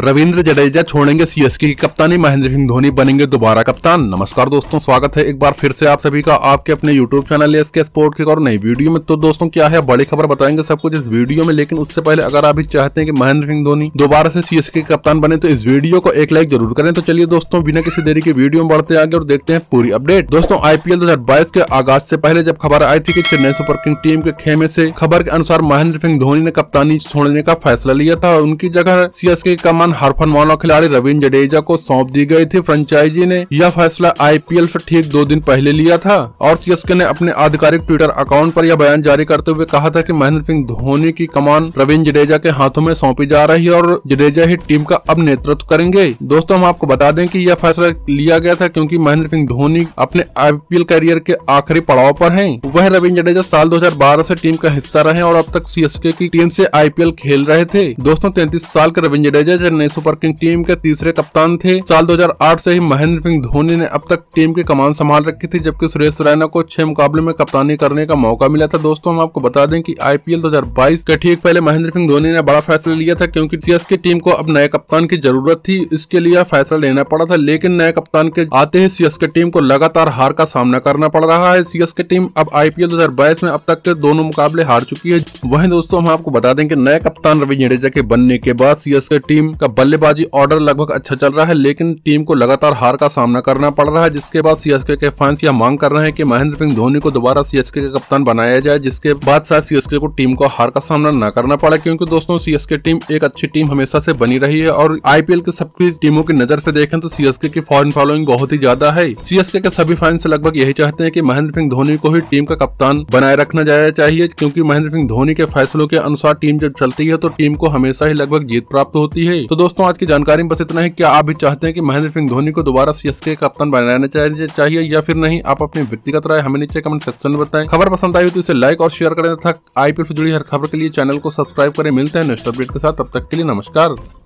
रविंद्र जडेजा छोड़ेंगे सीएसके की कप्तानी महेंद्र सिंह धोनी बनेंगे दोबारा कप्तान नमस्कार दोस्तों स्वागत है एक बार फिर से आप सभी का आपके अपने YouTube channel S K sport के और नई वीडियो में तो दोस्तों क्या है बड़ी खबर बताएंगे सब कुछ इस वीडियो में लेकिन उससे पहले अगर आप भी चाहते हैं कि महेंद्र सिंह धोनी दोबारा से सीएसके के कप्तान बने तो इस वीडियो को एक लाइक जरूर करें तो चलिए दोस्तों बिना किसी देरी के वीडियो में बढ़ते आगे और देखते हैं पूरी अपडेट दोस्तों आईपीएल दो के आगाज से पहले जब खबर आई थी की चेन्नई सुपर किंग टीम के खेमे से खबर के अनुसार महेंद्र सिंह धोनी ने कप्तानी छोड़ने का फैसला लिया था उनकी जगह सीएसके का दामन हरफन मौला खिलाड़ी रविंद्र जडेजा को सौंप दी गई थी फ्रेंचाइजी ने यह फैसला आईपीएल से ठीक दो दिन पहले लिया था और सीएसके ने अपने आधिकारिक ट्विटर अकाउंट पर यह बयान जारी करते हुए कहा था कि महेंद्र सिंह धोनी की कमान रविंद्र जडेजा के हाथों में सौंपी जा रही है और जडेजा ही टीम का अब नेतृत्व करेंगे दोस्तों हम आपको बता दें की यह फैसला लिया गया था क्यूँकी महेंद्र सिंह धोनी अपने आई करियर के आखिरी पड़ाव पर है वह रविंद जडेजा साल दो से टीम का हिस्सा रहे और अब तक सीएसके की टीम ऐसी आई खेल रहे थे दोस्तों तैतीस साल के Ravindra Jadeja Chennai super king team के तीसरे कप्तान थे साल 2008 से ही महेंद्र सिंह धोनी ने अब तक टीम की कमान संभाल रखी थी जबकि सुरेश रैना को छह मुकाबले में कप्तानी करने का मौका मिला था दोस्तों हम आपको बता दें की आई पी के ठीक पहले महेंद्र सिंह धोनी ने बड़ा फैसला लिया था क्यूँकी सीएस टीम को अब नए कप्तान की जरूरत थी इसके लिए फैसला लेना पड़ा था लेकिन नए कप्तान के आते ही सीएस टीम को लगातार हार का सामना करना पड़ रहा है सीएस टीम अब आई पी में अब तक के दोनों मुकाबले हार चुकी है वहीं दोस्तों हम आपको बता दें कि नए कप्तान रवि जडेजा के बनने के बाद सीएसके टीम का बल्लेबाजी ऑर्डर लगभग अच्छा चल रहा है लेकिन टीम को लगातार हार का सामना करना पड़ रहा है जिसके बाद सीएसके के फैंस यह मांग कर रहे हैं कि महेंद्र सिंह धोनी को दोबारा सीएसके का कप्तान बनाया जाए जिसके बाद शायद सीएसके को टीम को हार का सामना न करना पड़े क्योंकि दोस्तों सीएसके टीम एक अच्छी टीम हमेशा से बनी रही है और आईपीएल के सबकी टीमों की नजर से देखें तो सीएसके की फॉरन फॉलोइंग बहुत ही ज्यादा है सीएसके के सभी फैंस लगभग यही चाहते हैं की महेंद्र सिंह धोनी को ही टीम का कप्तान बनाए रखना जाना चाहिए क्योंकि महेंद्र सिंह धोनी के फैसलों के अनुसार टीम जब चलती है तो टीम को हमेशा ही लगभग जीत प्राप्त होती है तो दोस्तों आज की जानकारी में बस इतना है क्या आप भी चाहते हैं कि महेंद्र सिंह धोनी को दोबारा के कप्तान बनाना चाहिए चाहिए या फिर नहीं आप अपनी व्यक्तिगत राय हमें नीचे कमेंट सेक्शन में बताएं खबर पसंद आई तो इसे लाइक और शेयर करें तथा आईपीएल से जुड़ी हर खबर के लिए चैनल को सब्सक्राइब करें मिलते हैं नेक्स्ट अपडेट के साथ तब तक के लिए नमस्कार